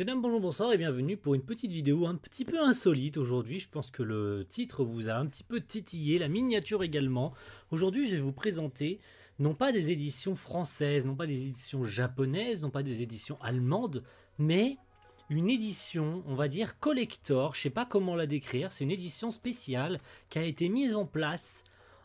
Mesdames, bonjour, bonsoir et bienvenue pour une petite vidéo un petit peu insolite aujourd'hui. Je pense que le titre vous a un petit peu titillé, la miniature également. Aujourd'hui, je vais vous présenter non pas des éditions françaises, non pas des éditions japonaises, non pas des éditions allemandes, mais une édition, on va dire collector, je ne sais pas comment la décrire, c'est une édition spéciale qui a été mise en place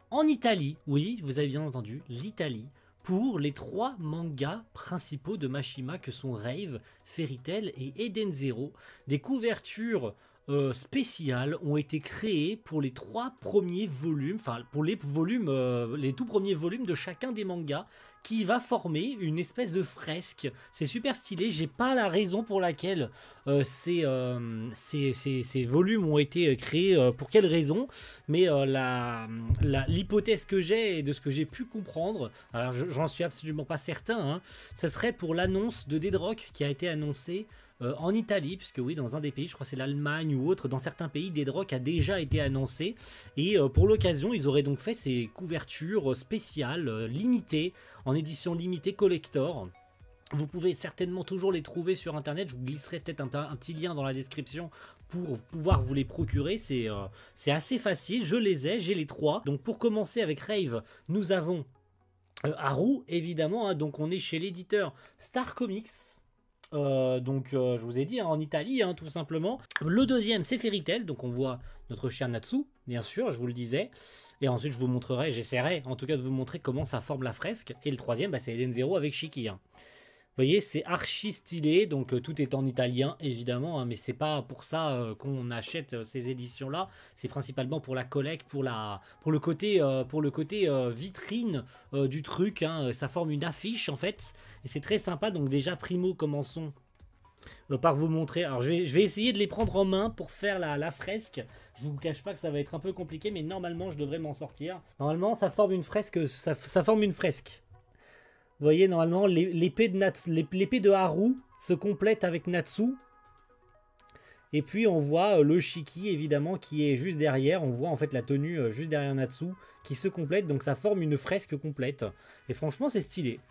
en Italie. Oui, vous avez bien entendu, l'Italie pour les trois mangas principaux de Mashima que sont Rave, Fairy et Eden Zero. Des couvertures euh, spéciales ont été créées pour les trois premiers volumes, enfin pour les volumes, euh, les tout premiers volumes de chacun des mangas, qui va former une espèce de fresque. C'est super stylé. J'ai pas la raison pour laquelle euh, ces, ces, volumes ont été créés, pour quelle raison, mais la l'hypothèse que j'ai et de ce que j'ai pu comprendre, alors j'en suis absolument pas certain, ça hein, serait pour l'annonce de Rock qui a été annoncée euh, en Italie, puisque oui, dans un des pays, je crois c'est l'Allemagne ou autre, dans certains pays, Deadrock a déjà été annoncé. Et euh, pour l'occasion, ils auraient donc fait ces couvertures spéciales, euh, limitées, en édition limitée collector. Vous pouvez certainement toujours les trouver sur internet. Je vous glisserai peut-être un, petit lien dans la description pour pouvoir vous les procurer. C'est assez facile. Je les ai, j'ai les trois. Donc pour commencer avec Rave, nous avons Haru, évidemment. Hein. donc on est chez l'éditeur Star Comics. Euh, donc, euh, je vous ai dit, hein, en Italie, hein, tout simplement. Le deuxième, c'est Fairy donc on voit notre chien Natsu, bien sûr, je vous le disais. Et ensuite, je vous montrerai, j'essaierai en tout cas de vous montrer comment ça forme la fresque. Et le troisième, bah, c'est Eden Zero avec Shiki. Hein voyez, c'est archi stylé, donc euh, tout est en italien évidemment, hein, mais c'est pas pour ça euh, qu'on achète euh, ces éditions-là. C'est principalement pour la collecte, pour la, pour le côté, pour le côté vitrine du truc. Hein, ça forme une affiche en fait, et c'est très sympa. Donc déjà primo, commençons par vous montrer. Alors je vais, essayer de les prendre en main pour faire la, fresque. Je vous cache pas que ça va être un peu compliqué, mais normalement je devrais m'en sortir. Normalement, ça forme une fresque. ça forme une fresque. Vous voyez, normalement, l'épée de, Haru se complète avec Natsu. Et puis on voit euh, le Shiki évidemment qui est juste derrière, on voit en fait la tenue euh, juste derrière Natsu qui se complète, donc ça forme une fresque complète. Et franchement c'est stylé,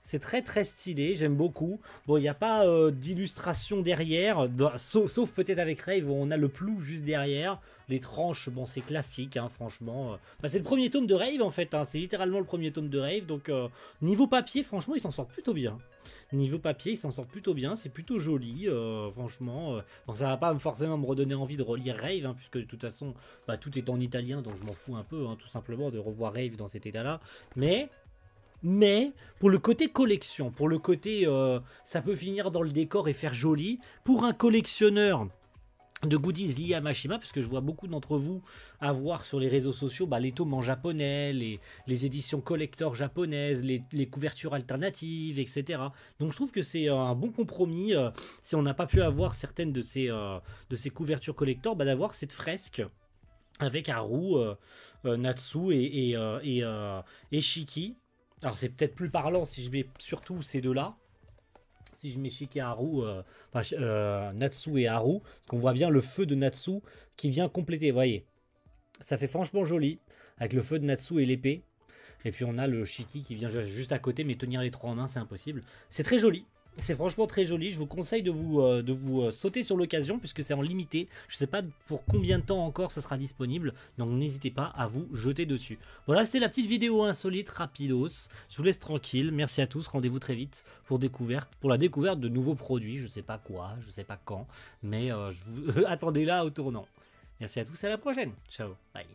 c'est très très stylé, j'aime beaucoup. Bon, il n'y a pas euh, d'illustration derrière, sauf, peut-être avec Rave où on a le plou juste derrière. Les tranches, bon, c'est classique, hein, franchement. Euh. Bah, c'est le premier tome de Rave en fait, hein. c'est littéralement le premier tome de Rave. Donc, euh, niveau papier, franchement, il s'en sort plutôt bien. Niveau papier, il s'en sort plutôt bien, c'est plutôt joli, franchement. Bon, ça va pas forcément me redonner envie de relire Rave, hein, puisque de toute façon, bah, tout est en italien, donc je m'en fous un peu, tout simplement, de revoir Rave dans cet état-là. Mais mais pour le côté collection, pour le côté euh, ça peut finir dans le décor et faire joli, pour un collectionneur de goodies liés à Mashima, parce que je vois beaucoup d'entre vous avoir sur les réseaux sociaux bah, les tomes en japonais, les, éditions collector japonaises, les, couvertures alternatives, etc. Donc je trouve que c'est un bon compromis, euh, si on n'a pas pu avoir certaines de ces, euh, de ces couvertures collector, bah, d'avoir cette fresque avec Haru, Natsu et, et Shiki alors c'est peut-être plus parlant si je mets surtout ces deux-là. Si je mets Shiki Haru. Euh, enfin euh, Natsu et Haru, parce qu'on voit bien le feu de Natsu qui vient compléter, voyez. Ça fait franchement joli, avec le feu de Natsu et l'épée. Et puis on a le Shiki qui vient juste à côté, mais tenir les trois en main, c'est impossible. C'est très joli, c'est franchement très joli. Je vous conseille de vous, euh, de vous euh, sauter sur l'occasion puisque c'est en limité. Je ne sais pas pour combien de temps encore ça sera disponible. Donc n'hésitez pas à vous jeter dessus. Voilà, c'était la petite vidéo insolite, rapidos. Je vous laisse tranquille. Merci à tous. Rendez-vous très vite pour, découverte, pour la découverte de nouveaux produits. Je ne sais pas quoi, je ne sais pas quand. Mais euh, je vous... attendez là au tournant. Merci à tous. À la prochaine. Ciao. Bye.